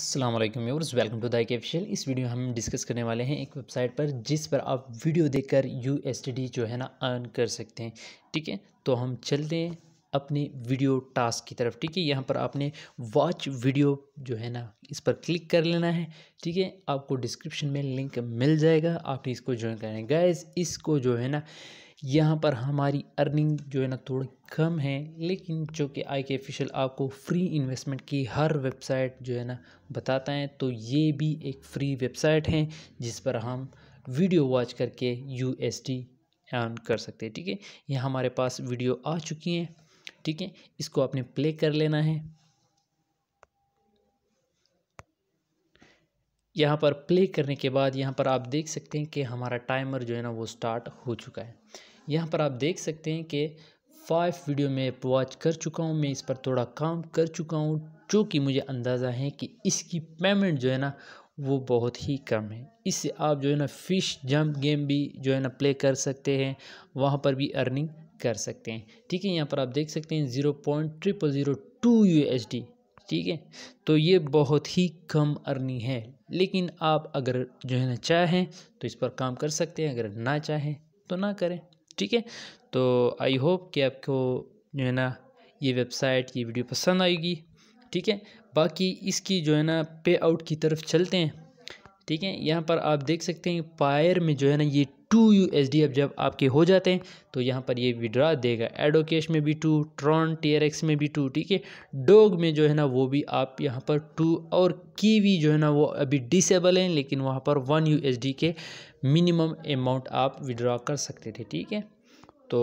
असलम यूर्स welcome to the official इस video में हम डिस्कस करने वाले हैं एक वेबसाइट पर जिस पर आप वीडियो देखकर डी जो है ना अर्न कर सकते हैं ठीक है तो हम चलते हैं अपने वीडियो टास्क की तरफ ठीक है यहाँ पर आपने वॉच वीडियो जो है ना इस पर क्लिक कर लेना है ठीक है आपको डिस्क्रिप्शन में लिंक मिल जाएगा आपने इसको ज्वाइन करना है गैस इसको जो है ना यहाँ पर हमारी अर्निंग जो है ना थोड़ी कम है लेकिन जो कि आई के ऑफिशियल आपको फ्री इन्वेस्टमेंट की हर वेबसाइट जो है ना बताता है तो ये भी एक फ्री वेबसाइट है जिस पर हम वीडियो वॉच करके यू एस डी अर्न कर सकते हैं ठीक है यहाँ हमारे पास वीडियो आ चुकी हैं ठीक है इसको आपने प्ले कर लेना है यहाँ पर प्ले करने के बाद यहाँ पर आप देख सकते हैं कि हमारा टाइमर जो है ना वो स्टार्ट हो चुका है यहाँ पर आप देख सकते हैं कि फाइव वीडियो में वॉच कर चुका हूँ मैं इस पर थोड़ा काम कर चुका हूँ जो कि मुझे अंदाज़ा है कि इसकी पेमेंट जो है ना वो बहुत ही कम है इससे आप जो है ना फ़िश जंप गेम भी जो है ना प्ले कर सकते हैं वहाँ पर भी अर्निंग कर सकते हैं ठीक है यहाँ पर आप देख सकते हैं zero point triple zero two U H D ठीक है तो ये बहुत ही कम अर्निंग है लेकिन आप अगर जो है ना चाहें तो इस पर काम कर सकते हैं अगर ना चाहें तो ना करें ठीक है तो आई होप कि आपको जो है ना ये वेबसाइट ये वीडियो पसंद आएगी ठीक है बाकी इसकी जो है ना पे आउट की तरफ चलते हैं ठीक है यहाँ पर आप देख सकते हैं पायर में जो है ना ये टू यू एस डी अब जब आपके हो जाते हैं तो यहाँ पर ये विड्रा देगा एडोकेश में भी two Tron T R X में भी टू ठीक है डोग में जो है ना वो भी आप यहाँ पर टू और कीवी जो है ना वो अभी डिसेबल हैं लेकिन वहाँ पर वन यू एस डी के मिनिमम अमाउंट आप विड्रा कर सकते थे ठीक है तो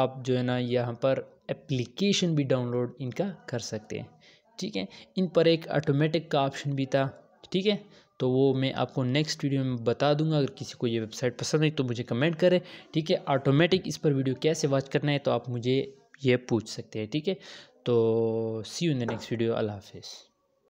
आप जो है ना यहाँ पर एप्लीकेशन भी डाउनलोड इनका कर सकते हैं ठीक है इन पर एक ऑटोमेटिक का ऑप्शन भी था ठीक है तो वो मैं आपको नेक्स्ट वीडियो में बता दूंगा अगर किसी को ये वेबसाइट पसंद आई तो मुझे कमेंट करें ठीक है ऑटोमेटिक इस पर वीडियो कैसे वॉच करना है तो आप मुझे ये पूछ सकते हैं ठीक है तो see you in the next video अल्लाह हाफिज़